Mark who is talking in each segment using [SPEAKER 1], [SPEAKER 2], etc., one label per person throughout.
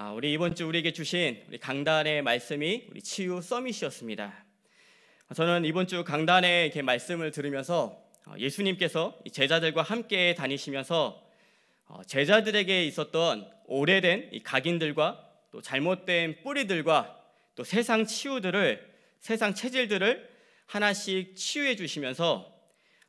[SPEAKER 1] 아, 우리 이번 주 우리에게 주신 우리 강단의 말씀이 우리 치유 서밋이었습니다. 저는 이번 주 강단의 이렇게 말씀을 들으면서 어, 예수님께서 제자들과 함께 다니시면서 어, 제자들에게 있었던 오래된 각인들과 또 잘못된 뿌리들과 또 세상 치유들을 세상 체질들을 하나씩 치유해 주시면서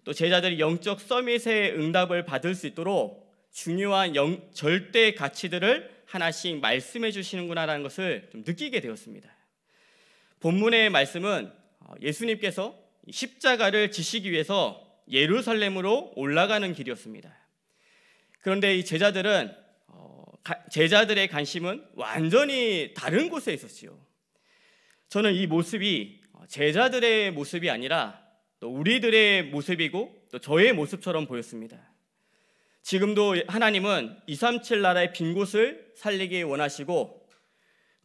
[SPEAKER 1] 또 제자들이 영적 서밋의 응답을 받을 수 있도록 중요한 영, 절대 가치들을 하나씩 말씀해 주시는구나라는 것을 좀 느끼게 되었습니다. 본문의 말씀은 어, 예수님께서 십자가를 지시기 위해서 예루살렘으로 올라가는 길이었습니다. 그런데 이 제자들은 어, 제자들의 관심은 완전히 다른 곳에 있었지요. 저는 이 모습이 어, 제자들의 모습이 아니라 또 우리들의 모습이고 또 저의 모습처럼 보였습니다. 지금도 하나님은 237 나라의 빈 곳을 살리기 원하시고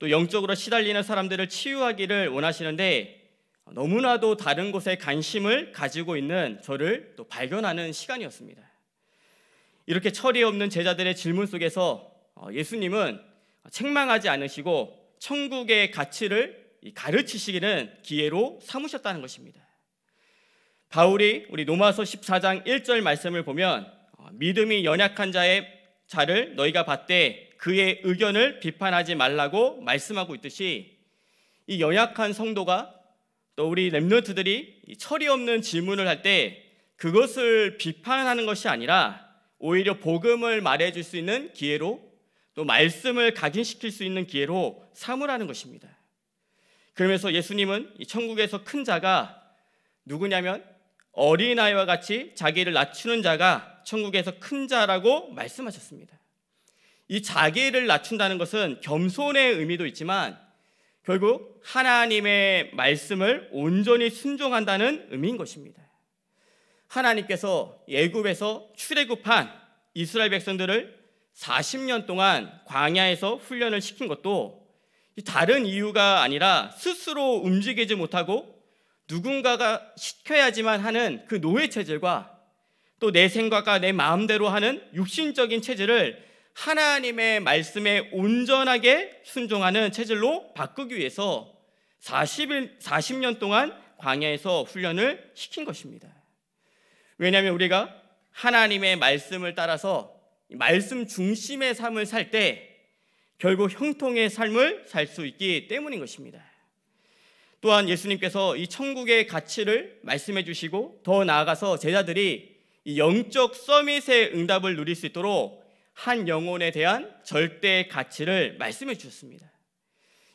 [SPEAKER 1] 또 영적으로 시달리는 사람들을 치유하기를 원하시는데 너무나도 다른 곳에 관심을 가지고 있는 저를 또 발견하는 시간이었습니다. 이렇게 철이 없는 제자들의 질문 속에서 어, 예수님은 책망하지 않으시고 천국의 가치를 가르치시기는 기회로 삼으셨다는 것입니다. 바울이 우리 노마서 14장 1절 말씀을 보면 어, 믿음이 연약한 자의 자를 너희가 봤대 그의 의견을 비판하지 말라고 말씀하고 있듯이 이 연약한 성도가 또 우리 렘노트들이 철이 없는 질문을 할 때 그것을 비판하는 것이 아니라 오히려 복음을 말해줄 수 있는 기회로 또 말씀을 각인시킬 수 있는 기회로 사물하는 것입니다. 그러면서 예수님은 천국에서 큰 자가 누구냐면 어린아이와 같이 자기를 낮추는 자가 천국에서 큰 자라고 말씀하셨습니다. 이 자기를 낮춘다는 것은 겸손의 의미도 있지만 결국 하나님의 말씀을 온전히 순종한다는 의미인 것입니다. 하나님께서 예굽에서 출애굽한 이스라엘 백성들을 40년 동안 광야에서 훈련을 시킨 것도 다른 이유가 아니라 스스로 움직이지 못하고 누군가가 시켜야지만 하는 그 노예 체질과 또내 생각과 내 마음대로 하는 육신적인 체질을 하나님의 말씀에 온전하게 순종하는 체질로 바꾸기 위해서 40일, 40년 동안 광야에서 훈련을 시킨 것입니다. 왜냐하면 우리가 하나님의 말씀을 따라서 말씀 중심의 삶을 살 때 결국 형통의 삶을 살 수 있기 때문인 것입니다. 또한 예수님께서 이 천국의 가치를 말씀해 주시고 더 나아가서 제자들이 이 영적 서밋의 응답을 누릴 수 있도록 한 영혼에 대한 절대 가치를 말씀해 주셨습니다.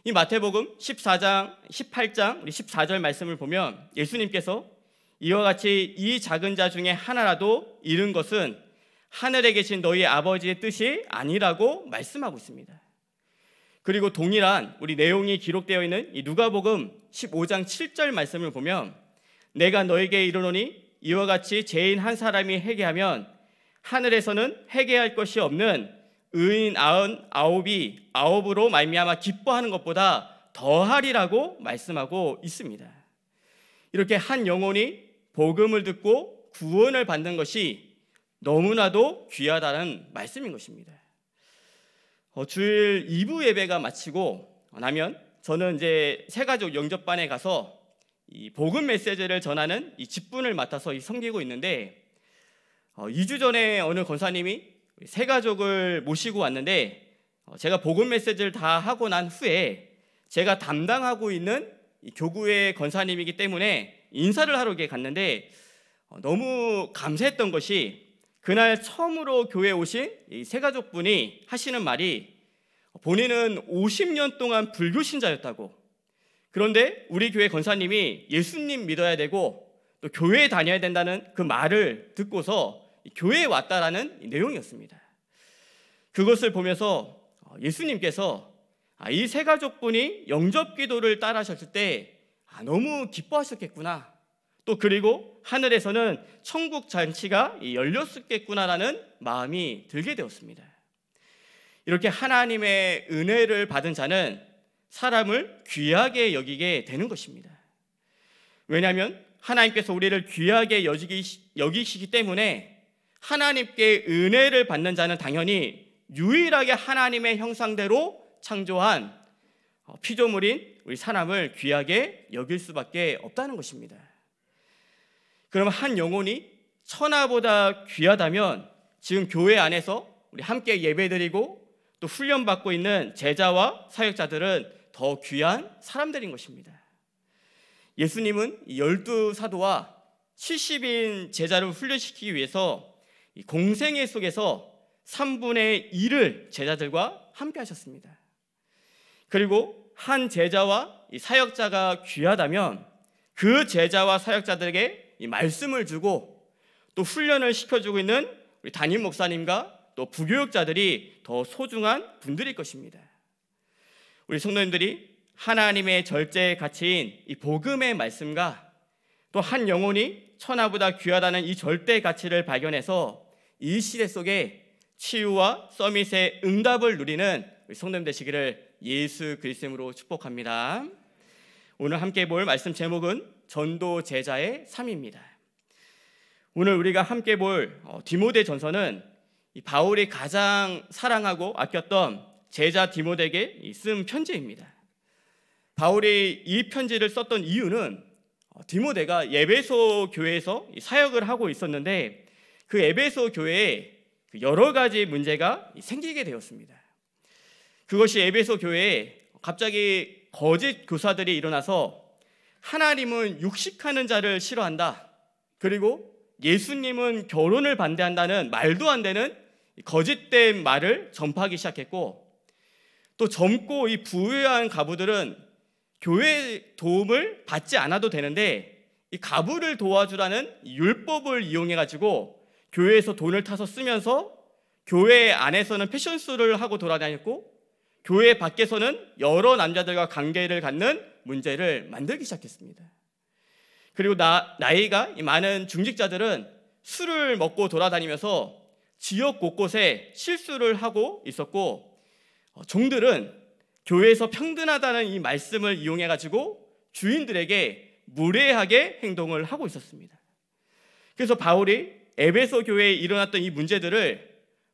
[SPEAKER 1] 이 마태복음 14장 18장 우리 14절 말씀을 보면 예수님께서 이와 같이 이 작은 자 중에 하나라도 잃은 것은 하늘에 계신 너희 아버지의 뜻이 아니라고 말씀하고 있습니다. 그리고 동일한 우리 내용이 기록되어 있는 이 누가복음 15장 7절 말씀을 보면 내가 너에게 이르노니 이와 같이 죄인 한 사람이 회개하면 하늘에서는 회개할 것이 없는 의인 아흔 아홉이 아홉으로 말미암아 기뻐하는 것보다 더하리라고 말씀하고 있습니다. 이렇게 한 영혼이 복음을 듣고 구원을 받는 것이 너무나도 귀하다는 말씀인 것입니다. 어, 주일 2부 예배가 마치고 나면 저는 이제 새가족 영접반에 가서 이 복음 메시지를 전하는 이 직분을 맡아서 이 섬기고 있는데 어, 2주 전에 어느 권사님이 세 가족을 모시고 왔는데 어, 제가 복음 메시지를 다 하고 난 후에 제가 담당하고 있는 이 교구의 권사님이기 때문에 인사를 하러 갔는데 어, 너무 감사했던 것이 그날 처음으로 교회 오신 이 세 가족분이 하시는 말이 어, 본인은 50년 동안 불교 신자였다고 그런데 우리 교회 권사님이 예수님 믿어야 되고 또 교회에 다녀야 된다는 그 말을 듣고서 교회에 왔다라는 내용이었습니다. 그것을 보면서 어, 예수님께서 아, 이세 가족분이 영접 기도를 따라하셨을 때 아, 너무 기뻐하셨겠구나. 또 그리고 하늘에서는 천국 잔치가 열렸었겠구나라는 마음이 들게 되었습니다. 이렇게 하나님의 은혜를 받은 자는 사람을 귀하게 여기게 되는 것입니다. 왜냐하면 하나님께서 우리를 귀하게 여기시기 때문에 하나님께 은혜를 받는 자는 당연히 유일하게 하나님의 형상대로 창조한 어, 피조물인 우리 사람을 귀하게 여길 수밖에 없다는 것입니다. 그럼 한 영혼이 천하보다 귀하다면 지금 교회 안에서 우리 함께 예배드리고 또 훈련받고 있는 제자와 사역자들은 더 귀한 사람들인 것입니다. 예수님은 열두 사도와 70인 제자를 훈련시키기 위해서 공생애 속에서 3분의 1을 제자들과 함께 하셨습니다. 그리고 한 제자와 사역자가 귀하다면 그 제자와 사역자들에게 말씀을 주고 또 훈련을 시켜주고 있는 우리 담임 목사님과 또 부교육자들이 더 소중한 분들일 것입니다. 우리 성도님들이 하나님의 절제 가치인 이 복음의 말씀과 또 한 영혼이 천하보다 귀하다는 이 절대 가치를 발견해서 이 시대 속에 치유와 서밋의 응답을 누리는 우리 성도님 되시기를 예수 그리스도로 축복합니다. 오늘 함께 볼 말씀 제목은 전도 제자의 삶입니다. 오늘 우리가 함께 볼 어, 디모데 전서는 바울이 가장 사랑하고 아꼈던 제자 디모데에게 쓴 편지입니다. 바울이 이 편지를 썼던 이유는 디모데가 예배소 교회에서 사역을 하고 있었는데 그 에베소 교회에 그 여러 가지 문제가 생기게 되었습니다. 그것이 에베소 교회에 갑자기 거짓 교사들이 일어나서 하나님은 육식하는 자를 싫어한다. 그리고 예수님은 결혼을 반대한다는 말도 안 되는 거짓된 말을 전파하기 시작했고 또 젊고 이 부유한 가부들은 교회 도움을 받지 않아도 되는데 이 가부를 도와주라는 율법을 이용해 가지고 교회에서 돈을 타서 쓰면서 교회 안에서는 패션쇼를 하고 돌아다녔고 교회 밖에서는 여러 남자들과 관계를 갖는 문제를 만들기 시작했습니다. 그리고 나, 나이가 많은 중직자들은 술을 먹고 돌아다니면서 지역 곳곳에 실수를 하고 있었고 어, 종들은 교회에서 평등하다는 이 말씀을 이용해 가지고 주인들에게 무례하게 행동을 하고 있었습니다. 그래서 바울이 에베소 교회에 일어났던 이 문제들을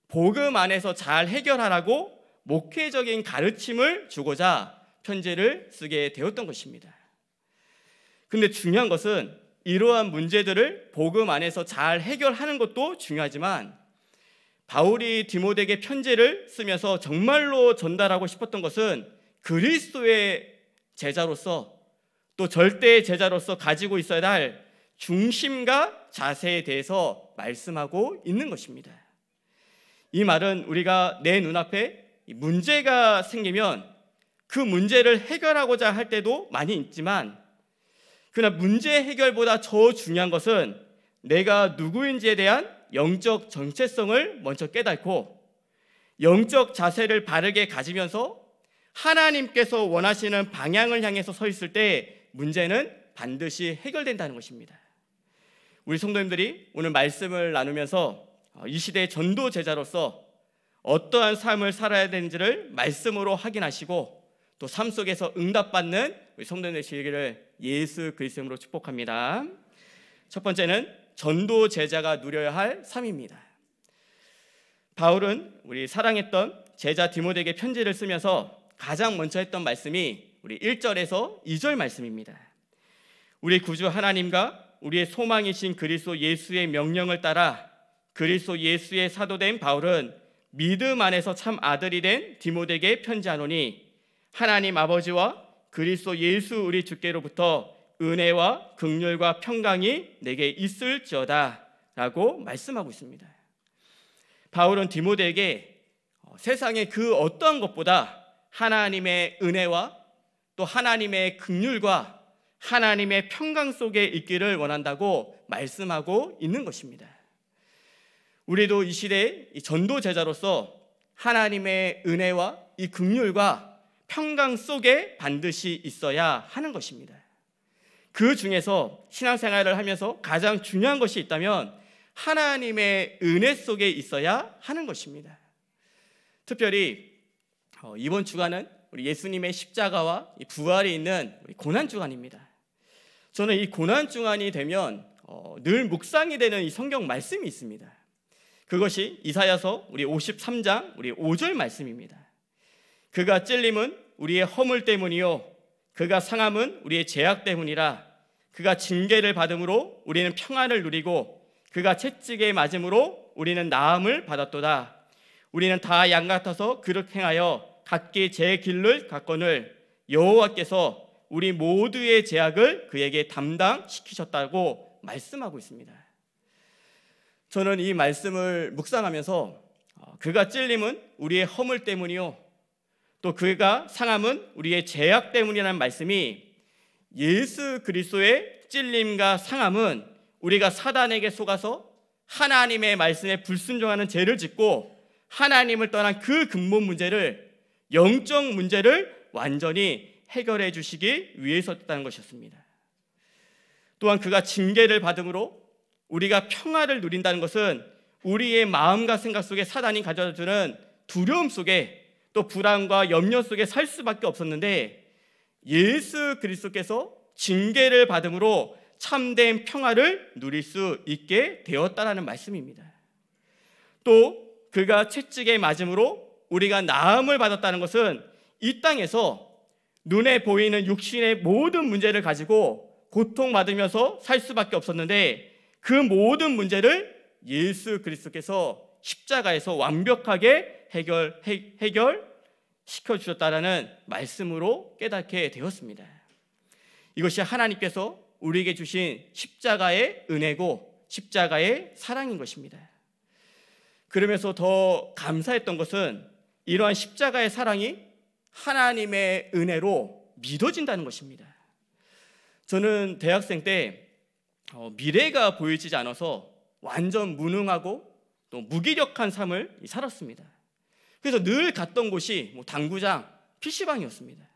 [SPEAKER 1] 복음 안에서 잘 해결하라고 목회적인 가르침을 주고자 편지를 쓰게 되었던 것입니다. 근데 중요한 것은 이러한 문제들을 복음 안에서 잘 해결하는 것도 중요하지만 바울이 디모데에게 편지를 쓰면서 정말로 전달하고 싶었던 것은 그리스도의 제자로서 또 절대의 제자로서 가지고 있어야 할 중심과 자세에 대해서 말씀하고 있는 것입니다. 이 말은 우리가 내 눈앞에 문제가 생기면 그 문제를 해결하고자 할 때도 많이 있지만 그러나 문제 해결보다 더 중요한 것은 내가 누구인지에 대한 영적 정체성을 먼저 깨닫고 영적 자세를 바르게 가지면서 하나님께서 원하시는 방향을 향해서 서 있을 때 문제는 반드시 해결된다는 것입니다. 우리 성도님들이 오늘 말씀을 나누면서 이 시대의 전도 제자로서 어떠한 삶을 살아야 되는지를 말씀으로 확인하시고 또 삶 속에서 응답받는 우리 성도님들의 시기를 예수 그리스도로 축복합니다. 첫 번째는 전도 제자가 누려야 할 삶입니다. 바울은 우리 사랑했던 제자 디모데에게 편지를 쓰면서 가장 먼저 했던 말씀이 우리 1절에서 2절 말씀입니다. 우리 구주 하나님과 우리의 소망이신 그리스도 예수의 명령을 따라 그리스도 예수의 사도된 바울은 믿음 안에서 참 아들이 된 디모데에게 편지하노니 하나님 아버지와 그리스도 예수 우리 주께로부터 은혜와 극렬과 평강이 내게 있을지어다라고 말씀하고 있습니다. 바울은 디모데에게 어, 세상의 그 어떠한 것보다 하나님의 은혜와 또 하나님의 극률과 하나님의 평강 속에 있기를 원한다고 말씀하고 있는 것입니다. 우리도 이 시대의 전도 제자로서 하나님의 은혜와 이 극률과 평강 속에 반드시 있어야 하는 것입니다. 그 중에서 신앙생활을 하면서 가장 중요한 것이 있다면 하나님의 은혜 속에 있어야 하는 것입니다. 특별히 어, 이번 주간은 우리 예수님의 십자가와 부활이 있는 고난 주간입니다. 저는 이 고난 주간이 되면 어, 늘 묵상이 되는 이 성경 말씀이 있습니다. 그것이 이사야서 우리 53장 우리 5절 말씀입니다. 그가 찔림은 우리의 허물 때문이요 그가 상함은 우리의 죄악 때문이라 그가 징계를 받음으로 우리는 평안을 누리고 그가 채찍에 맞음으로 우리는 나음을 받았도다. 우리는 다 양 같아서 그릇 행하여 각기 제 길을 갔거늘 여호와께서 우리 모두의 제약을 그에게 담당시키셨다고 말씀하고 있습니다. 저는 이 말씀을 묵상하면서 어, 그가 찔림은 우리의 허물 때문이요 또 그가 상함은 우리의 죄악 때문이라는 말씀이 예수 그리스도의 찔림과 상함은 우리가 사단에게 속아서 하나님의 말씀에 불순종하는 죄를 짓고 하나님을 떠난 그 근본 문제를 영적 문제를 완전히 해결해 주시기 위해서였다는 것이었습니다. 또한 그가 징계를 받음으로 우리가 평화를 누린다는 것은 우리의 마음과 생각 속에 사단이 가져다 주는 두려움 속에 또 불안과 염려 속에 살 수밖에 없었는데 예수 그리스도께서 징계를 받음으로 참된 평화를 누릴 수 있게 되었다라는 말씀입니다. 또 그가 채찍에 맞음으로 우리가 나음을 받았다는 것은 이 땅에서 눈에 보이는 육신의 모든 문제를 가지고 고통받으면서 살 수밖에 없었는데 그 모든 문제를 예수 그리스도께서 십자가에서 완벽하게 해결 해결 시켜 주셨다라는 말씀으로 깨닫게 되었습니다. 이것이 하나님께서 우리에게 주신 십자가의 은혜고 십자가의 사랑인 것입니다. 그러면서 더 감사했던 것은 이러한 십자가의 사랑이 하나님의 은혜로 믿어진다는 것입니다. 저는 대학생 때 어, 미래가 보이지 않아서 완전 무능하고 또 무기력한 삶을 살았습니다. 그래서 늘 갔던 곳이 뭐 당구장, PC방이었습니다.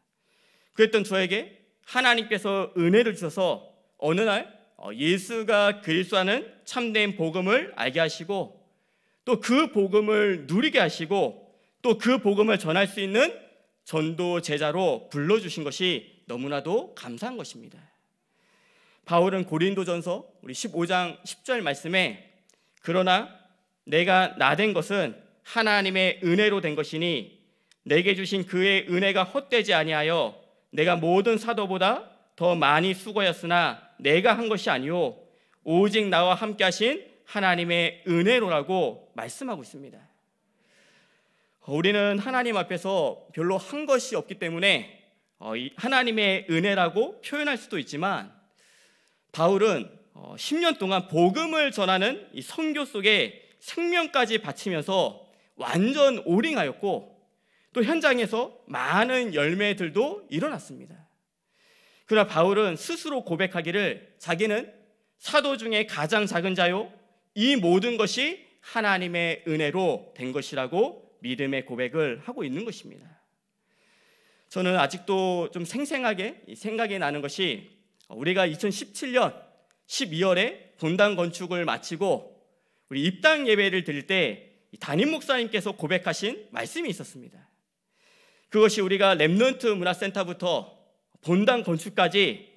[SPEAKER 1] 그랬던 저에게 하나님께서 은혜를 주셔서 어느 날 어, 예수가 그리스도라는 참된 복음을 알게 하시고 또 그 복음을 누리게 하시고 또 그 복음을 전할 수 있는 전도 제자로 불러주신 것이 너무나도 감사한 것입니다. 바울은 고린도전서 우리 15장 10절 말씀에 그러나 내가 나된 것은 하나님의 은혜로 된 것이니 내게 주신 그의 은혜가 헛되지 아니하여 내가 모든 사도보다 더 많이 수고였으나 내가 한 것이 아니오 오직 나와 함께 하신 하나님의 은혜로라고 말씀하고 있습니다. 우리는 하나님 앞에서 별로 한 것이 없기 때문에 어, 하나님의 은혜라고 표현할 수도 있지만 바울은 10년 어, 동안 복음을 전하는 이성교 속에 생명까지 바치면서 완전 올인하였고 또 현장에서 많은 열매들도 일어났습니다. 그러나 바울은 스스로 고백하기를 자기는 사도 중에 가장 작은 자요 이 모든 것이 하나님의 은혜로 된 것이라고 믿음의 고백을 하고 있는 것입니다. 저는 아직도 좀 생생하게 생각이 나는 것이 우리가 2017년 12월에 본당 건축을 마치고 우리 입당 예배를 드릴 때 담임 목사님께서 고백하신 말씀이 있었습니다. 그것이 우리가 랩넌트 문화센터부터 본당 건축까지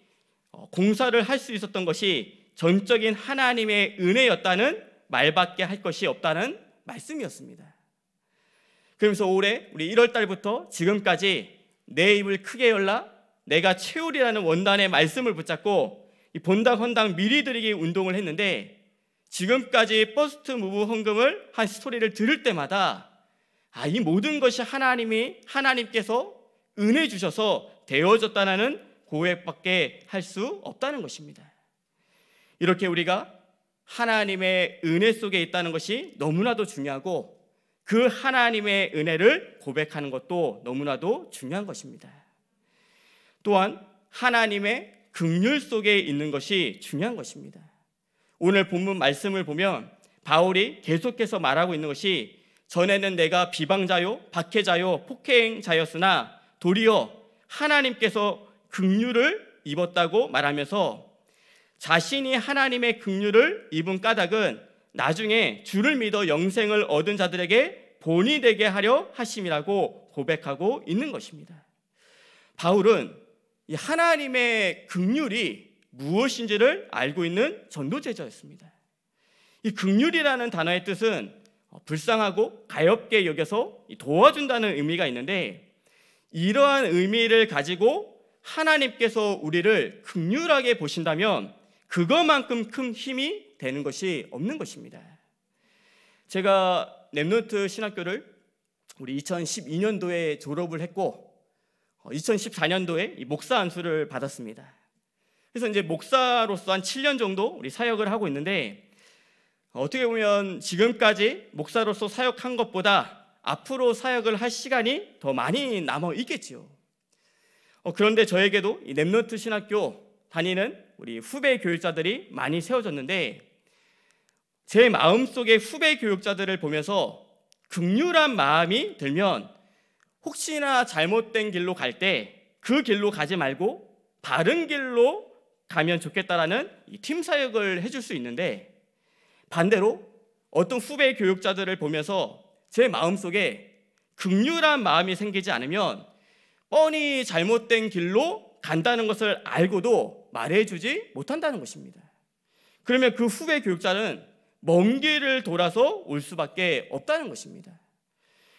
[SPEAKER 1] 어, 공사를 할 수 있었던 것이 전적인 하나님의 은혜였다는 말밖에 할 것이 없다는 말씀이었습니다. 그러면서 올해 우리 1월 달부터 지금까지 내 입을 크게 열라 내가 채우리라는 원단의 말씀을 붙잡고 본당 헌당 미리 드리기 운동을 했는데 지금까지 퍼스트 무브 헌금을 한 스토리를 들을 때마다 아, 이 모든 것이 하나님이 하나님께서 은혜 주셔서 되어졌다는 고백밖에 할 수 없다는 것입니다. 이렇게 우리가 하나님의 은혜 속에 있다는 것이 너무나도 중요하고 그 하나님의 은혜를 고백하는 것도 너무나도 중요한 것입니다. 또한 하나님의 극률 속에 있는 것이 중요한 것입니다. 오늘 본문 말씀을 보면 바울이 계속해서 말하고 있는 것이 전에는 내가 비방자요, 박해자요, 폭행자였으나 도리어 하나님께서 극류를 입었다고 말하면서 자신이 하나님의 극류를 입은 까닭은 나중에 주를 믿어 영생을 얻은 자들에게 본이 되게 하려 하심이라고 고백하고 있는 것입니다. 바울은 하나님의 긍휼이 무엇인지를 알고 있는 전도제자였습니다. 이 극률이라는 단어의 뜻은 불쌍하고 가엽게 여겨서 도와준다는 의미가 있는데 이러한 의미를 가지고 하나님께서 우리를 극률하게 보신다면 그것만큼 큰 힘이 되는 것이 없는 것입니다. 제가 랩노트 신학교를 우리 2012년도에 졸업을 했고 2014년도에 어, 목사 안수를 받았습니다. 그래서 이제 목사로서 한 7년 정도 우리 사역을 하고 있는데 어떻게 보면 지금까지 목사로서 사역한 것보다 앞으로 사역을 할 시간이 더 많이 남아 있겠지요. 어, 그런데 저에게도 이 랩노트 신학교 다니는 우리 후배 교육자들이 많이 세워졌는데 제 마음속에 후배 교육자들을 보면서 극률한 마음이 들면 혹시나 잘못된 길로 갈 때 그 길로 가지 말고 바른 길로 가면 좋겠다라는 팀 사역을 해줄 수 있는데 반대로 어떤 후배 교육자들을 보면서 제 마음속에 극률한 마음이 생기지 않으면 뻔히 잘못된 길로 간다는 것을 알고도 말해주지 못한다는 것입니다. 그러면 그 후배 교육자는 먼 길을 돌아서 올 수밖에 없다는 것입니다.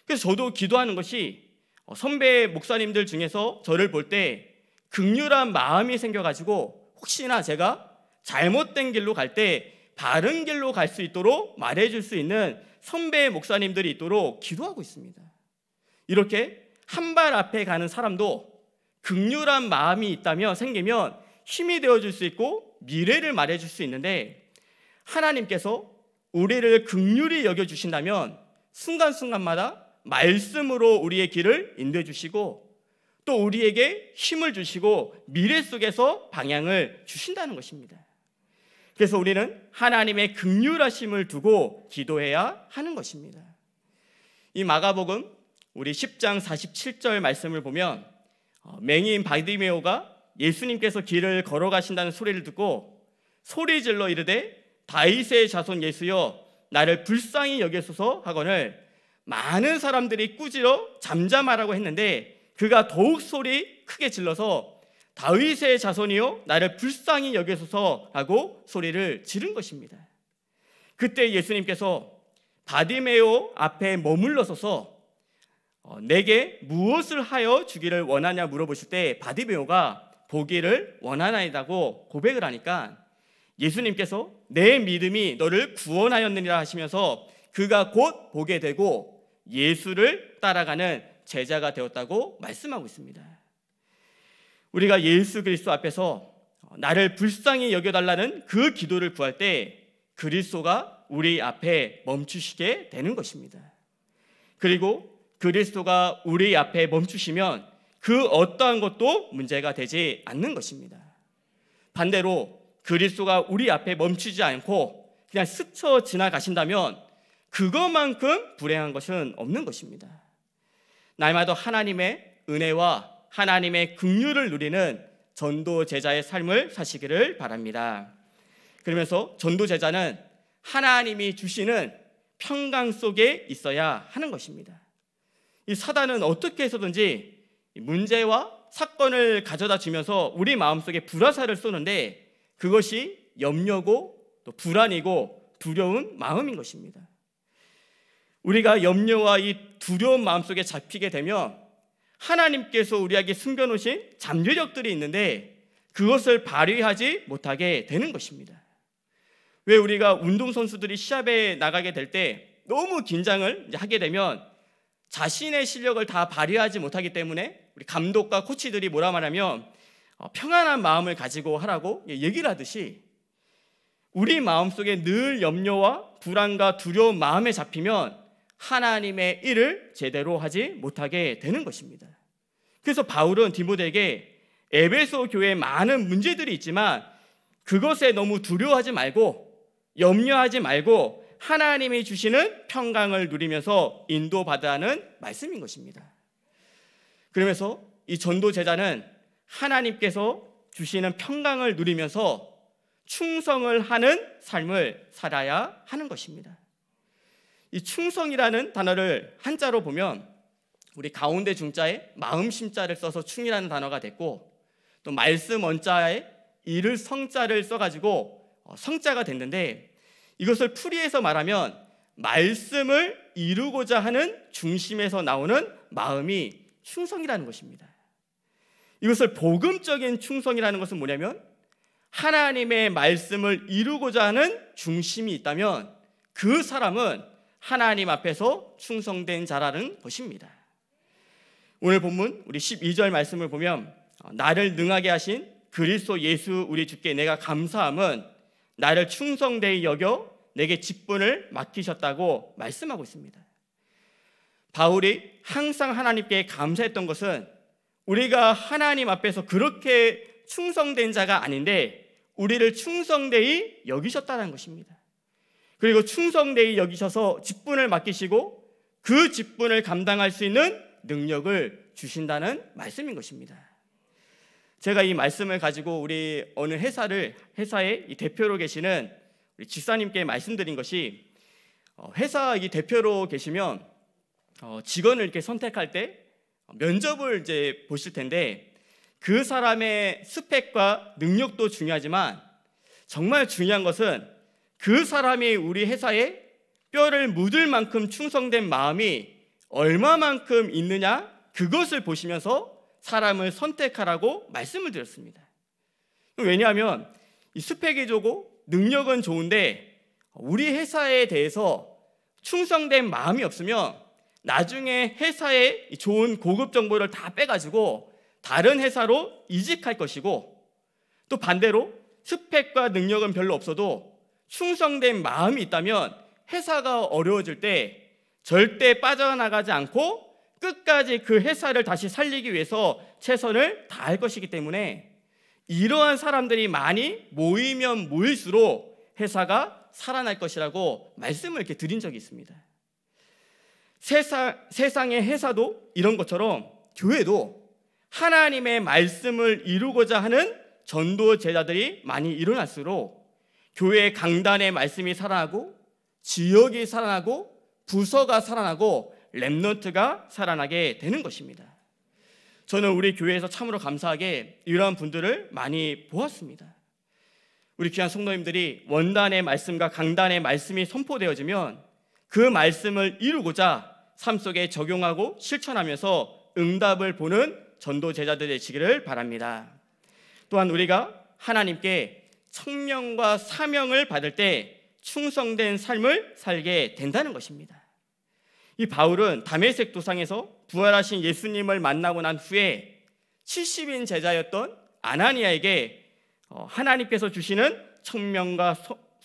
[SPEAKER 1] 그래서 저도 기도하는 것이 어, 선배 목사님들 중에서 저를 볼 때 극률한 마음이 생겨가지고 혹시나 제가 잘못된 길로 갈 때 바른 길로 갈 수 있도록 말해줄 수 있는 선배 목사님들이 있도록 기도하고 있습니다. 이렇게 한 발 앞에 가는 사람도 극률한 마음이 있다면 생기면 힘이 되어줄 수 있고 미래를 말해줄 수 있는데 하나님께서 우리를 극률이 여겨주신다면 순간순간마다 말씀으로 우리의 길을 인도해 주시고 또 우리에게 힘을 주시고 미래 속에서 방향을 주신다는 것입니다. 그래서 우리는 하나님의 극률하심을 두고 기도해야 하는 것입니다. 이 마가복음 우리 10장 47절 말씀을 보면 어, 맹인 바디메오가 예수님께서 길을 걸어가신다는 소리를 듣고 소리질러 이르되 다윗의 자손 예수여 나를 불쌍히 여겨소서 하거늘 많은 사람들이 꾸지러 잠잠하라고 했는데 그가 더욱 소리 크게 질러서 다윗의 자손이요 나를 불쌍히 여겨소서라고 소리를 지른 것입니다. 그때 예수님께서 바디메오 앞에 머물러 서서 어, 내게 무엇을 하여 주기를 원하냐 물어보실 때 바디메오가 보기를 원하나이다고 고백을 하니까 예수님께서 내 믿음이 너를 구원하였느니라 하시면서 그가 곧 보게 되고 예수를 따라가는 제자가 되었다고 말씀하고 있습니다. 우리가 예수 그리스도 앞에서 나를 불쌍히 여겨달라는 그 기도를 구할 때 그리스도가 우리 앞에 멈추시게 되는 것입니다. 그리고 그리스도가 우리 앞에 멈추시면 그 어떠한 것도 문제가 되지 않는 것입니다. 반대로 그리스도가 우리 앞에 멈추지 않고 그냥 스쳐 지나가신다면 그것만큼 불행한 것은 없는 것입니다. 날마다 하나님의 은혜와 하나님의 긍휼을 누리는 전도 제자의 삶을 사시기를 바랍니다. 그러면서 전도 제자는 하나님이 주시는 평강 속에 있어야 하는 것입니다. 이 사단은 어떻게 해서든지 문제와 사건을 가져다 주면서 우리 마음속에 불화살을 쏘는데 그것이 염려고 또 불안이고 두려운 마음인 것입니다. 우리가 염려와 이 두려운 마음속에 잡히게 되면 하나님께서 우리에게 숨겨놓으신 잠재력들이 있는데 그것을 발휘하지 못하게 되는 것입니다. 왜 우리가 운동선수들이 시합에 나가게 될 때 너무 긴장을 하게 되면 자신의 실력을 다 발휘하지 못하기 때문에 우리 감독과 코치들이 뭐라 말하면 어, 평안한 마음을 가지고 하라고 얘기를 하듯이 우리 마음속에 늘 염려와 불안과 두려운 마음에 잡히면 하나님의 일을 제대로 하지 못하게 되는 것입니다. 그래서 바울은 디모데에게 에베소 교회에 많은 문제들이 있지만 그것에 너무 두려워하지 말고 염려하지 말고 하나님이 주시는 평강을 누리면서 인도받으는 말씀인 것입니다. 그러면서 이 전도 제자는 하나님께서 주시는 평강을 누리면서 충성을 하는 삶을 살아야 하는 것입니다. 이 충성이라는 단어를 한자로 보면 우리 가운데 중자에 마음 심자를 써서 충이라는 단어가 됐고 또 말씀 원자에 이를 성자를 써가지고 어, 성자가 됐는데 이것을 풀이해서 말하면 말씀을 이루고자 하는 중심에서 나오는 마음이 충성이라는 것입니다. 이것을 복음적인 충성이라는 것은 뭐냐면 하나님의 말씀을 이루고자 하는 중심이 있다면 그 사람은 하나님 앞에서 충성된 자라는 것입니다. 오늘 본문 우리 12절 말씀을 보면 어, 나를 능하게 하신 그리스도 예수 우리 주께 내가 감사함은 나를 충성되이 여겨 내게 직분을 맡기셨다고 말씀하고 있습니다. 바울이 항상 하나님께 감사했던 것은 우리가 하나님 앞에서 그렇게 충성된 자가 아닌데 우리를 충성되이 여기셨다는 것입니다. 그리고 충성되이 여기셔서 직분을 맡기시고 그 직분을 감당할 수 있는 능력을 주신다는 말씀인 것입니다. 제가 이 말씀을 가지고 우리 어느 회사를 회사의 대표로 계시는 우리 집사님께 말씀드린 것이 어, 회사 이 대표로 계시면 어, 직원을 이렇게 선택할 때 면접을 이제 보실 텐데 그 사람의 스펙과 능력도 중요하지만 정말 중요한 것은 그 사람이 우리 회사에 뼈를 묻을 만큼 충성된 마음이 얼마만큼 있느냐 그것을 보시면서 사람을 선택하라고 말씀을 드렸습니다. 왜냐하면 스펙이 좋고 능력은 좋은데 우리 회사에 대해서 충성된 마음이 없으면 나중에 회사에 좋은 고급 정보를 다 빼가지고 다른 회사로 이직할 것이고 또 반대로 스펙과 능력은 별로 없어도 충성된 마음이 있다면 회사가 어려워질 때 절대 빠져나가지 않고 끝까지 그 회사를 다시 살리기 위해서 최선을 다할 것이기 때문에 이러한 사람들이 많이 모이면 모일수록 회사가 살아날 것이라고 말씀을 이렇게 드린 적이 있습니다. 세상, 세상의 회사도 이런 것처럼 교회도 하나님의 말씀을 이루고자 하는 전도 제자들이 많이 일어날수록 교회 강단의 말씀이 살아나고 지역이 살아나고 부서가 살아나고 랩넌트가 살아나게 되는 것입니다. 저는 우리 교회에서 참으로 감사하게 이러한 분들을 많이 보았습니다. 우리 귀한 성도님들이 원단의 말씀과 강단의 말씀이 선포되어지면 그 말씀을 이루고자 삶 속에 적용하고 실천하면서 응답을 보는 전도 제자들의 되기를 바랍니다. 또한 우리가 하나님께 성명과 사명을 받을 때 충성된 삶을 살게 된다는 것입니다. 이 바울은 다메섹 도상에서 부활하신 예수님을 만나고 난 후에 70인 제자였던 아나니아에게 어, 하나님께서 주시는 청명과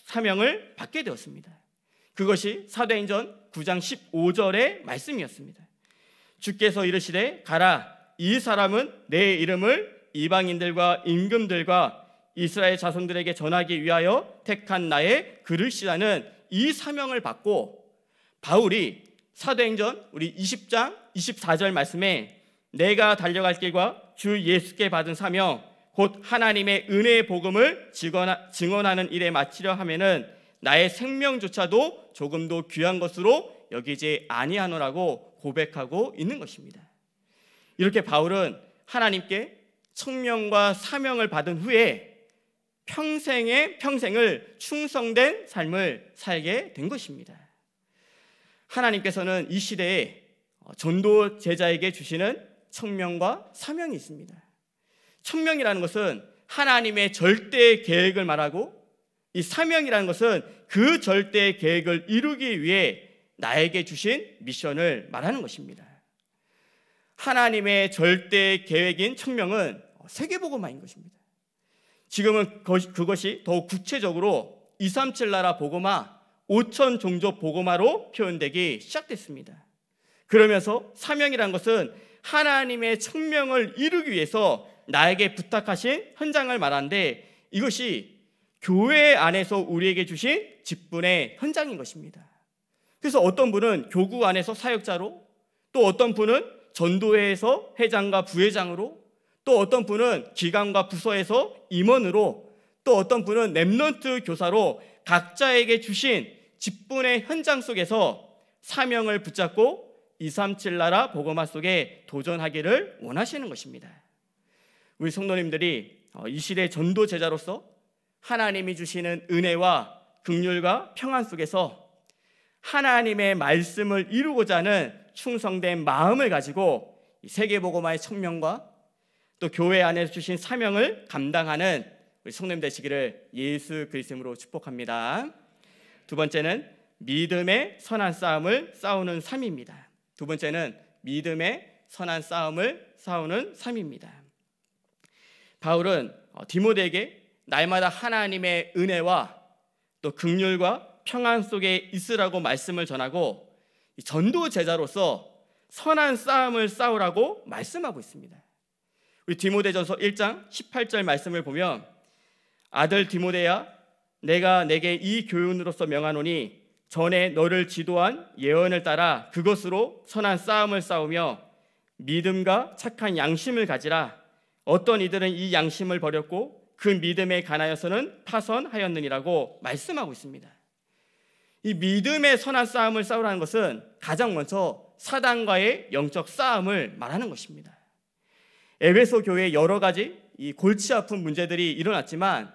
[SPEAKER 1] 사명을 받게 되었습니다. 그것이 사도행전 9장 15절의 말씀이었습니다. 주께서 이르시되 가라 이 사람은 내 이름을 이방인들과 임금들과 이스라엘 자손들에게 전하기 위하여 택한 나의 그릇이라는 이 사명을 받고 바울이 사도행전 우리 20장 24절 말씀에 내가 달려갈 길과 주 예수께 받은 사명 곧 하나님의 은혜의 복음을 증언하는 일에 마치려 하면은 나의 생명조차도 조금도 귀한 것으로 여기지 아니하노라고 고백하고 있는 것입니다. 이렇게 바울은 하나님께 청명과 사명을 받은 후에 평생의 평생을 충성된 삶을 살게 된 것입니다. 하나님께서는 이 시대에 어, 전도 제자에게 주시는 천명과 사명이 있습니다. 천명이라는 것은 하나님의 절대 계획을 말하고 이 사명이라는 것은 그 절대 계획을 이루기 위해 나에게 주신 미션을 말하는 것입니다. 하나님의 절대 계획인 천명은 어, 세계복음화인 것입니다. 지금은 그것이 더욱 구체적으로 237 나라 보고마 5천 종족 보고마로 표현되기 시작됐습니다. 그러면서 사명이란 것은 하나님의 청명을 이루기 위해서 나에게 부탁하신 현장을 말하데 이것이 교회 안에서 우리에게 주신 직분의 현장인 것입니다. 그래서 어떤 분은 교구 안에서 사역자로 또 어떤 분은 전도회에서 회장과 부회장으로 또 어떤 분은 기관과 부서에서 임원으로 또 어떤 분은 랩넌트 교사로 각자에게 주신 직분의 현장 속에서 사명을 붙잡고 237 나라 보고마 속에 도전하기를 원하시는 것입니다. 우리 성도님들이 어, 이 시대 전도 제자로서 하나님이 주시는 은혜와 극률과 평안 속에서 하나님의 말씀을 이루고자 하는 충성된 마음을 가지고 세계복음화의 청명과 또 교회 안에 서 주신 사명을 감당하는 우리 성님 되시기를 예수 그리스도로 축복합니다. 두 번째는 믿음의 선한 싸움을 싸우는 삶입니다. 두 번째는 믿음의 선한 싸움을 싸우는 삶입니다. 바울은 어, 디모데에게 날마다 하나님의 은혜와 또 극률과 평안 속에 있으라고 말씀을 전하고 전도 제자로서 선한 싸움을 싸우라고 말씀하고 있습니다. 우리 디모데전서 1장 18절 말씀을 보면 아들 디모데야 내가 내게 이 교훈으로서 명하노니 전에 너를 지도한 예언을 따라 그것으로 선한 싸움을 싸우며 믿음과 착한 양심을 가지라 어떤 이들은 이 양심을 버렸고 그 믿음에 관하여서는 파선하였느니라고 말씀하고 있습니다. 이 믿음의 선한 싸움을 싸우라는 것은 가장 먼저 사단과의 영적 싸움을 말하는 것입니다. 에베소 교회 여러 가지 이 골치 아픈 문제들이 일어났지만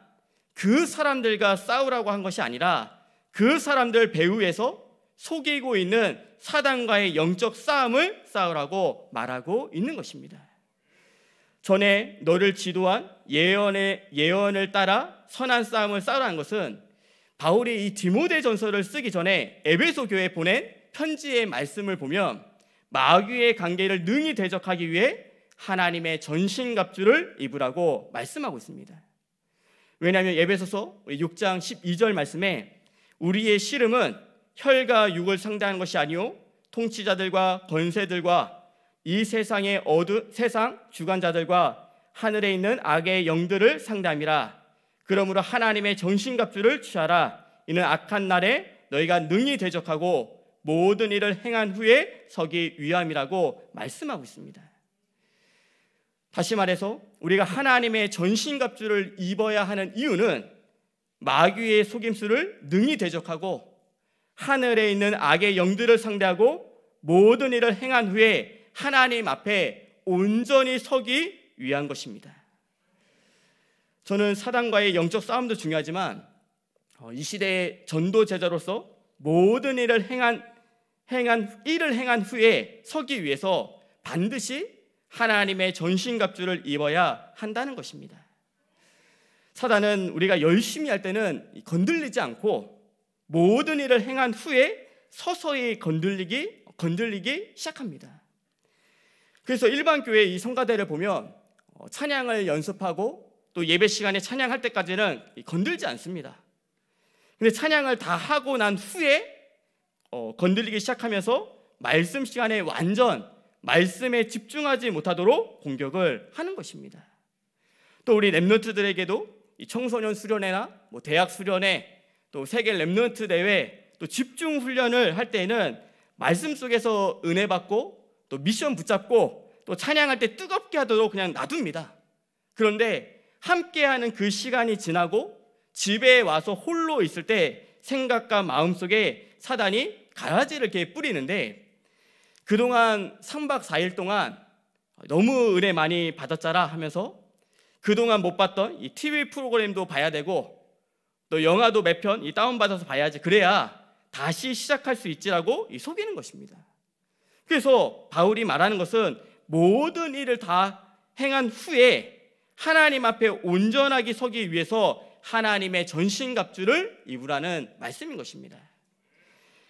[SPEAKER 1] 그 사람들과 싸우라고 한 것이 아니라 그 사람들 배후에서 속이고 있는 사단과의 영적 싸움을 싸우라고 말하고 있는 것입니다. 전에 너를 지도한 예언의 예언을 따라 선한 싸움을 싸우라는 것은 바울이 이 디모데 전서를 쓰기 전에 에베소 교회에 보낸 편지의 말씀을 보면 마귀의 관계를 능히 대적하기 위해 하나님의 전신갑주를 입으라고 말씀하고 있습니다. 왜냐하면 예배소서 6장 12절 말씀에 우리의 씨름은 혈과 육을 상대하는 것이 아니요 통치자들과 권세들과 이 세상의 어두 세상 주관자들과 하늘에 있는 악의 영들을 상대함이라. 그러므로 하나님의 정신갑주를 취하라. 이는 악한 날에 너희가 능히 대적하고 모든 일을 행한 후에 서기 위함이라고 말씀하고 있습니다. 다시 말해서 우리가 하나님의 전신갑주를 입어야 하는 이유는 마귀의 속임수를 능히 대적하고 하늘에 있는 악의 영들을 상대하고 모든 일을 행한 후에 하나님 앞에 온전히 서기 위한 것입니다. 저는 사단과의 영적 싸움도 중요하지만 어, 이 시대의 전도 제자로서 모든 일을 행한 행한 일을 행한 후에 서기 위해서 반드시 하나님의 전신갑주를 입어야 한다는 것입니다. 사단은 우리가 열심히 할 때는 건들리지 않고 모든 일을 행한 후에 서서히 건들리기 건들리기 시작합니다. 그래서 일반 교회 이 성가대를 보면 어, 찬양을 연습하고 또 예배 시간에 찬양할 때까지는 건들지 않습니다. 근데 찬양을 다 하고 난 후에 어, 건들리기 시작하면서 말씀 시간에 완전 말씀에 집중하지 못하도록 공격을 하는 것입니다. 또 우리 랩런트들에게도 청소년 수련회나 뭐 대학 수련회 또 세계 랩런트 대회 또 집중 훈련을 할 때에는 말씀 속에서 은혜 받고 또 미션 붙잡고 또 찬양할 때 뜨겁게 하도록 그냥 놔둡니다. 그런데 함께하는 그 시간이 지나고 집에 와서 홀로 있을 때 생각과 마음 속에 사단이 가라지를 이렇게 뿌리는데 그동안 3박 4일 동안 너무 은혜 많이 받았잖아 하면서 그동안 못 봤던 이 TV 프로그램도 봐야 되고 또 영화도 몇 편 다운받아서 봐야지 그래야 다시 시작할 수 있지라고 이 속이는 것입니다. 그래서 바울이 말하는 것은 모든 일을 다 행한 후에 하나님 앞에 온전하게 서기 위해서 하나님의 전신갑주를 입으라는 말씀인 것입니다.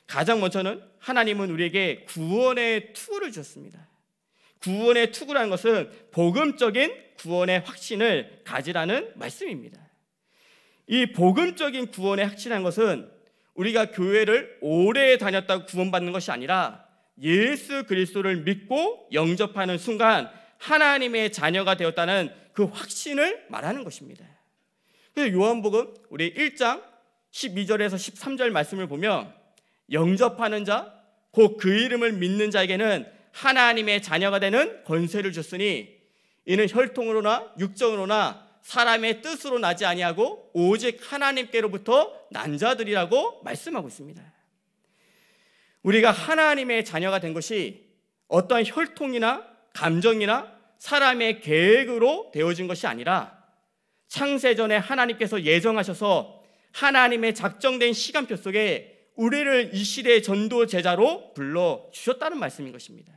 [SPEAKER 1] 가장 먼저는 하나님은 우리에게 구원의 투구를 주었습니다 구원의 투구라는 것은 복음적인 구원의 확신을 가지라는 말씀입니다. 이 복음적인 구원의 확신한 것은 우리가 교회를 오래 다녔다고 구원받는 것이 아니라 예수 그리스도를 믿고 영접하는 순간 하나님의 자녀가 되었다는 그 확신을 말하는 것입니다. 그래서 요한복음 우리 1장 12절에서 13절 말씀을 보면 영접하는 자, 곧 그 이름을 믿는 자에게는 하나님의 자녀가 되는 권세를 줬으니 이는 혈통으로나 육정으로나 사람의 뜻으로 나지 아니하고 오직 하나님께로부터 난 자들이라고 말씀하고 있습니다. 우리가 하나님의 자녀가 된 것이 어떤 혈통이나 감정이나 사람의 계획으로 되어진 것이 아니라 창세전에 하나님께서 예정하셔서 하나님의 작정된 시간표 속에 우리를 이 시대의 전도 제자로 불러 주셨다는 말씀인 것입니다.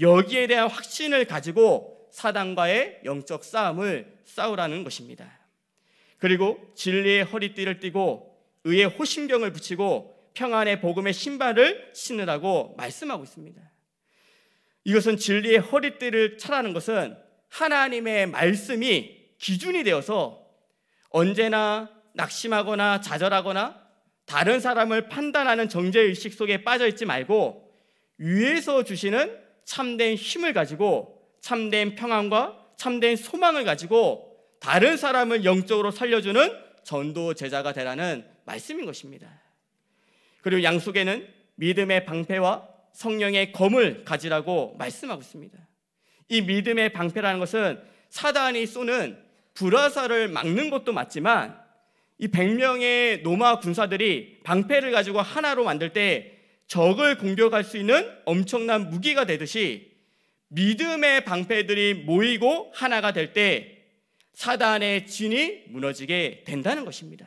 [SPEAKER 1] 여기에 대한 확신을 가지고 사단과의 영적 싸움을 싸우라는 것입니다. 그리고 진리의 허리띠를 띠고 의의 호신경을 붙이고 평안의 복음의 신발을 신으라고 말씀하고 있습니다. 이것은 진리의 허리띠를 차라는 것은 하나님의 말씀이 기준이 되어서 언제나 낙심하거나 좌절하거나 다른 사람을 판단하는 정죄의식 속에 빠져있지 말고 위에서 주시는 참된 힘을 가지고 참된 평안과 참된 소망을 가지고 다른 사람을 영적으로 살려주는 전도 제자가 되라는 말씀인 것입니다. 그리고 양속에는 믿음의 방패와 성령의 검을 가지라고 말씀하고 있습니다. 이 믿음의 방패라는 것은 사단이 쏘는 불화살을 막는 것도 맞지만 이 100명의 노마 군사들이 방패를 가지고 하나로 만들 때 적을 공격할 수 있는 엄청난 무기가 되듯이 믿음의 방패들이 모이고 하나가 될 때 사단의 진이 무너지게 된다는 것입니다.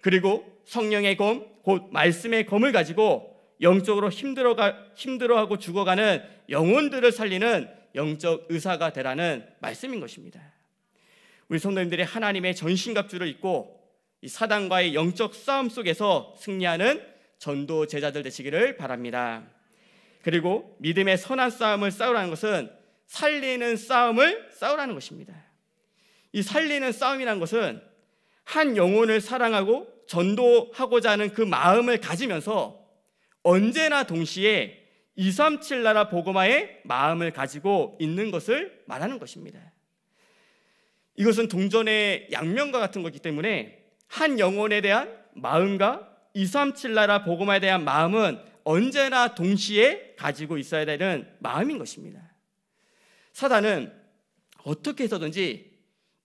[SPEAKER 1] 그리고 성령의 검, 곧 말씀의 검을 가지고 영적으로 힘들어가, 힘들어하고 죽어가는 영혼들을 살리는 영적 의사가 되라는 말씀인 것입니다. 우리 성도님들이 하나님의 전신갑주를 입고 이 사단과의 영적 싸움 속에서 승리하는 전도 제자들 되시기를 바랍니다. 그리고 믿음의 선한 싸움을 싸우라는 것은 살리는 싸움을 싸우라는 것입니다. 이 살리는 싸움이란 것은 한 영혼을 사랑하고 전도하고자 하는 그 마음을 가지면서 언제나 동시에 237 나라 보고마의 마음을 가지고 있는 것을 말하는 것입니다. 이것은 동전의 양면과 같은 것이기 때문에 한 영혼에 대한 마음과 237 나라 복음에 대한 마음은 언제나 동시에 가지고 있어야 되는 마음인 것입니다. 사단은 어떻게 해서든지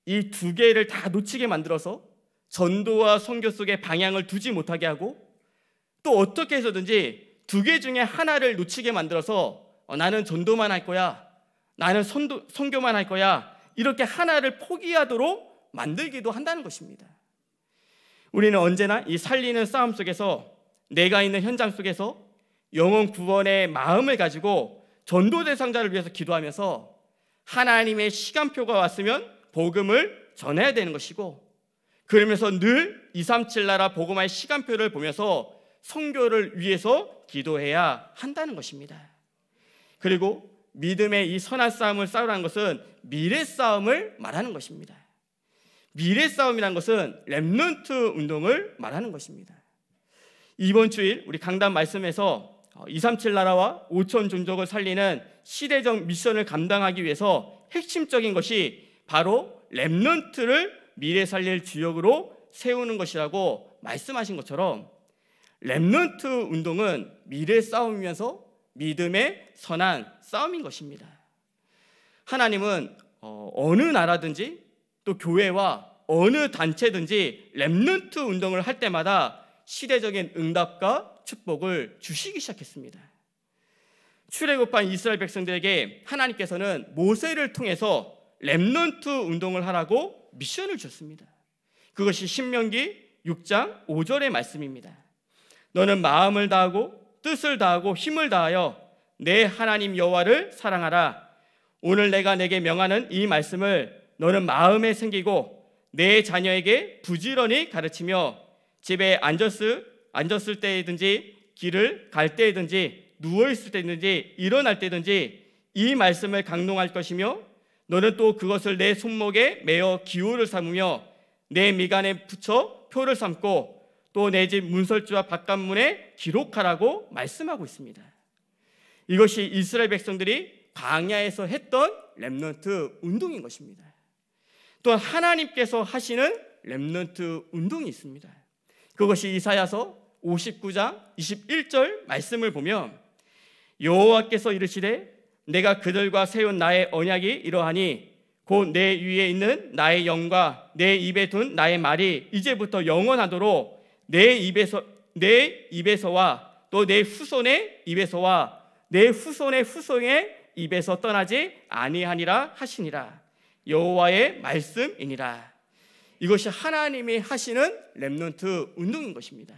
[SPEAKER 1] 이 두 개를 다 놓치게 만들어서 전도와 선교 속의 방향을 두지 못하게 하고 또 어떻게 해서든지 두 개 중에 하나를 놓치게 만들어서 어, 나는 전도만 할 거야. 나는 선도, 선교만 할 거야. 이렇게 하나를 포기하도록 만들기도 한다는 것입니다. 우리는 언제나 이 살리는 싸움 속에서 내가 있는 현장 속에서 영혼 구원의 마음을 가지고 전도 대상자를 위해서 기도하면서 하나님의 시간표가 왔으면 복음을 전해야 되는 것이고 그러면서 늘237 나라 복음화의 시간표를 보면서 성교를 위해서 기도해야 한다는 것입니다. 그리고 믿음의 이 선한 싸움을 싸우라는 것은 미래 싸움을 말하는 것입니다. 미래 싸움이란 것은 렘런트 운동을 말하는 것입니다. 이번 주일 우리 강단 말씀에서 237 어, 나라와 5천 종족을 살리는 시대적 미션을 감당하기 위해서 핵심적인 것이 바로 랩런트를 미래 살릴 주역으로 세우는 것이라고 말씀하신 것처럼 랩런트 운동은 미래 싸움이면서 믿음의 선한 싸움인 것입니다. 하나님은 어, 어느 나라든지 또 교회와 어느 단체든지 랩넌트 운동을 할 때마다 시대적인 응답과 축복을 주시기 시작했습니다. 출애굽한 이스라엘 백성들에게 하나님께서는 모세를 통해서 랩넌트 운동을 하라고 미션을 줬습니다. 그것이 신명기 6장 5절의 말씀입니다. 너는 마음을 다하고 뜻을 다하고 힘을 다하여 내 하나님 여호와를 사랑하라. 오늘 내가 내게 명하는 이 말씀을 너는 마음에 생기고 내 자녀에게 부지런히 가르치며 집에 앉았을, 앉았을 때이든지 길을 갈 때이든지 누워있을 때든지 일어날 때든지 이 말씀을 강론할 것이며 너는 또 그것을 내 손목에 메어 기호를 삼으며 내 미간에 붙여 표를 삼고 또 내 집 문설주와 바깥문에 기록하라고 말씀하고 있습니다. 이것이 이스라엘 백성들이 광야에서 했던 렘런트 운동인 것입니다. 또한 하나님께서 하시는 렘넌트 운동이 있습니다. 그것이 이사야서 59장 21절 말씀을 보면 여호와께서 이르시되 내가 그들과 세운 나의 언약이 이러하니 곧 내 위에 있는 나의 영과 내 입에 둔 나의 말이 이제부터 영원하도록 내 입에서 내 입에서와 또 내 후손의 입에서와 내 후손의 후손의 입에서 떠나지 아니하니라 하시니라. 여호와의 말씀이니라. 이것이 하나님이 하시는 렘넌트 운동인 것입니다.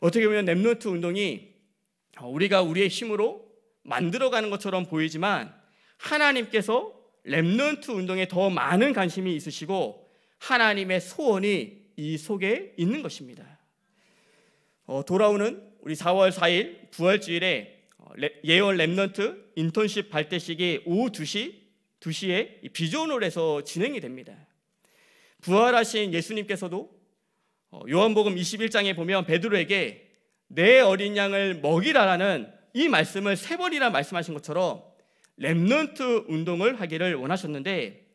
[SPEAKER 1] 어떻게 보면 렘넌트 운동이 우리가 우리의 힘으로 만들어가는 것처럼 보이지만 하나님께서 렘넌트 운동에 더 많은 관심이 있으시고 하나님의 소원이 이 속에 있는 것입니다. 어, 돌아오는 우리 4월 4일 부활주일에 어, 예언 렘넌트 인턴십 발대식이 오후 2시 2시에 비전을 해서 진행이 됩니다. 부활하신 예수님께서도 어, 요한복음 21장에 보면 베드로에게 내 어린 양을 먹이라라는 이 말씀을 세 번이나 말씀하신 것처럼 랩넌트 운동을 하기를 원하셨는데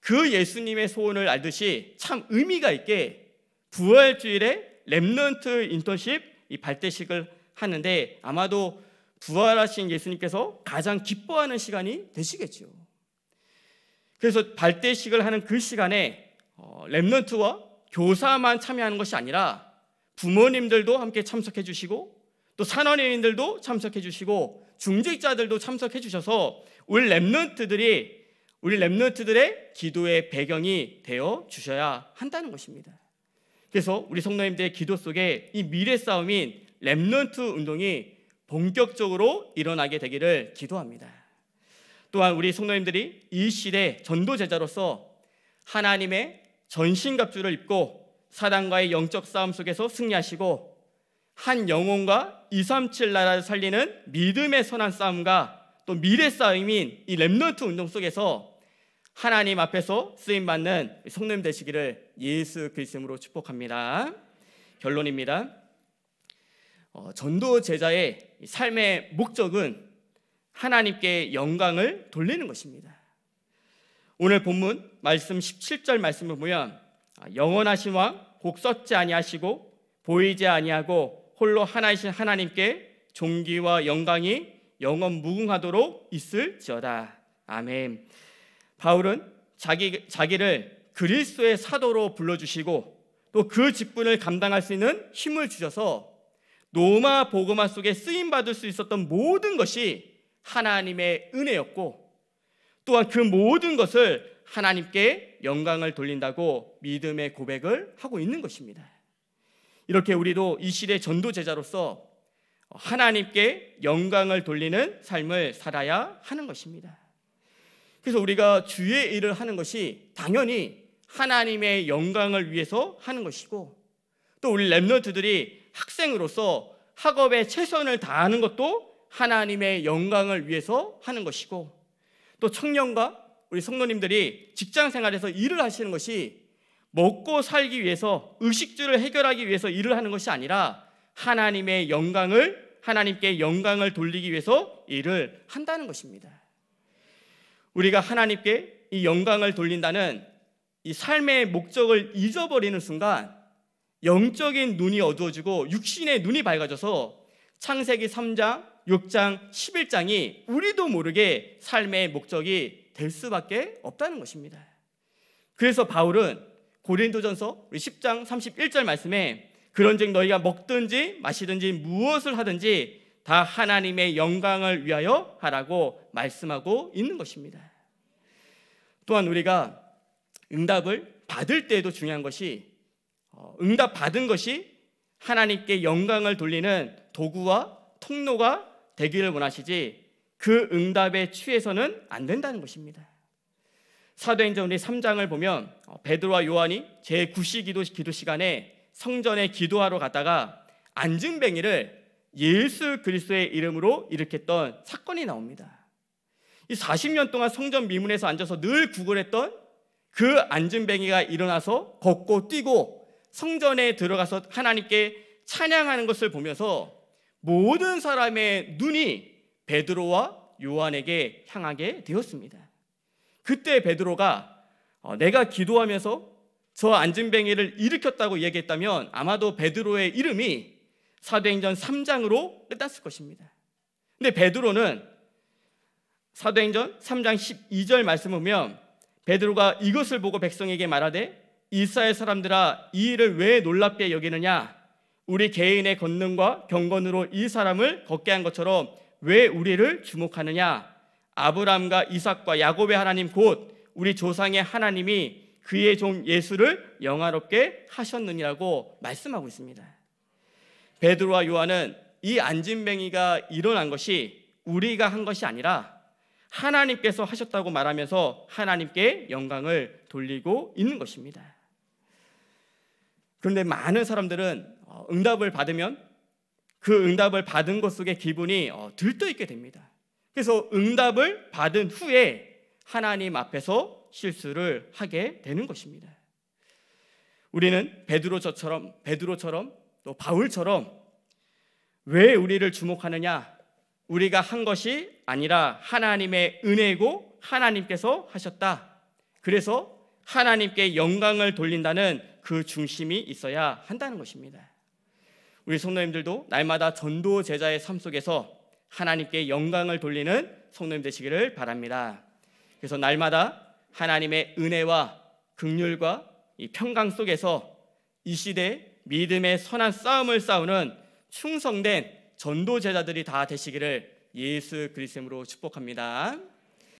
[SPEAKER 1] 그 예수님의 소원을 알듯이 참 의미가 있게 부활 주일에 랩넌트 인턴십 발대식을 하는데 아마도 부활하신 예수님께서 가장 기뻐하는 시간이 되시겠죠. 그래서 발대식을 하는 그 시간에 어, 랩런트와 교사만 참여하는 것이 아니라 부모님들도 함께 참석해 주시고 또 산원인들도 참석해 주시고 중직자들도 참석해 주셔서 우리 랩런트들이 우리 랩런트들의 기도의 배경이 되어 주셔야 한다는 것입니다. 그래서 우리 성도님들의 기도 속에 이 미래 싸움인 랩런트 운동이 본격적으로 일어나게 되기를 기도합니다. 또한 우리 성도님들이 이 시대 전도 제자로서 하나님의 전신갑주를 입고 사단과의 영적 싸움 속에서 승리하시고 한 영혼과 237 나라를 살리는 믿음의 선한 싸움과 또 미래 싸움인 이 랩넌트 운동 속에서 하나님 앞에서 쓰임 받는 성님 되시기를 예수 그리스도로 축복합니다. 결론입니다. 어, 전도 제자의 삶의 목적은 하나님께 영광을 돌리는 것입니다. 오늘 본문 말씀 17절 말씀을 보면 아, 영원하신 왕 곡섰지 아니하시고 보이지 아니하고 홀로 하나이신 하나님께 존귀와 영광이 영원 무궁하도록 있을지어다. 아멘. 바울은 자기 자기를 그리스도의 사도로 불러 주시고 또 그 직분을 감당할 수 있는 힘을 주셔서 로마 복음화 속에 쓰임 받을 수 있었던 모든 것이 하나님의 은혜였고 또한 그 모든 것을 하나님께 영광을 돌린다고 믿음의 고백을 하고 있는 것입니다. 이렇게 우리도 이 시대 전도제자로서 하나님께 영광을 돌리는 삶을 살아야 하는 것입니다. 그래서 우리가 주의 일을 하는 것이 당연히 하나님의 영광을 위해서 하는 것이고 또 우리 랩너트들이 학생으로서 학업에 최선을 다하는 것도 하나님의 영광을 위해서 하는 것이고 또 청년과 우리 성도님들이 직장 생활에서 일을 하시는 것이 먹고 살기 위해서 의식주를 해결하기 위해서 일을 하는 것이 아니라 하나님의 영광을 하나님께 영광을 돌리기 위해서 일을 한다는 것입니다. 우리가 하나님께 이 영광을 돌린다는 이 삶의 목적을 잊어버리는 순간 영적인 눈이 어두워지고 육신의 눈이 밝아져서 창세기 3장 6장 11장이 우리도 모르게 삶의 목적이 될 수밖에 없다는 것입니다. 그래서 바울은 고린도전서 10장 31절 말씀에 그런즉 너희가 먹든지 마시든지 무엇을 하든지 다 하나님의 영광을 위하여 하라고 말씀하고 있는 것입니다. 또한 우리가 응답을 받을 때에도 중요한 것이 어, 응답 받은 것이 하나님께 영광을 돌리는 도구와 통로가 되기를 원하시지 그 응답에 취해서는 안 된다는 것입니다. 사도행전 우리 3장을 보면 어, 베드로와 요한이 제9시 기도, 기도 시간에 성전에 기도하러 갔다가 안진뱅이를 예수 그리스도의 이름으로 일으켰던 사건이 나옵니다. 이 40년 동안 성전 미문에서 앉아서 늘 구걸했던 그 안진뱅이가 일어나서 걷고 뛰고 성전에 들어가서 하나님께 찬양하는 것을 보면서 모든 사람의 눈이 베드로와 요한에게 향하게 되었습니다. 그때 베드로가 어, 내가 기도하면서 저 앉은뱅이를 일으켰다고 얘기했다면 아마도 베드로의 이름이 사도행전 3장으로 떴을 것입니다. 근데 베드로는 사도행전 3장 12절 말씀을 보면 베드로가 이것을 보고 백성에게 말하되 이스라엘 사람들아 이 일을 왜 놀랍게 여기느냐 우리 개인의 권능과 경건으로 이 사람을 걷게 한 것처럼 왜 우리를 주목하느냐? 아브라함과 이삭과 야곱의 하나님 곧 우리 조상의 하나님이 그의 종 예수를 영화롭게 하셨느니라고 말씀하고 있습니다. 베드로와 요한은 이 안진뱅이가 일어난 것이 우리가 한 것이 아니라 하나님께서 하셨다고 말하면서 하나님께 영광을 돌리고 있는 것입니다. 그런데 많은 사람들은 어, 응답을 받으면 그 응답을 받은 것 속에 기분이 어, 들떠 있게 됩니다. 그래서 응답을 받은 후에 하나님 앞에서 실수를 하게 되는 것입니다. 우리는 베드로처럼 베드로처럼 또 바울처럼 왜 우리를 주목하느냐? 우리가 한 것이 아니라 하나님의 은혜고 하나님께서 하셨다. 그래서 하나님께 영광을 돌린다는 그 중심이 있어야 한다는 것입니다. 우리 성도님들도 날마다 전도 제자의 삶 속에서 하나님께 영광을 돌리는 성도님 되시기를 바랍니다. 그래서 날마다 하나님의 은혜와 극률과 이 평강 속에서 이 시대 믿음의 선한 싸움을 싸우는 충성된 전도 제자들이 다 되시기를 예수 그리스도로 축복합니다.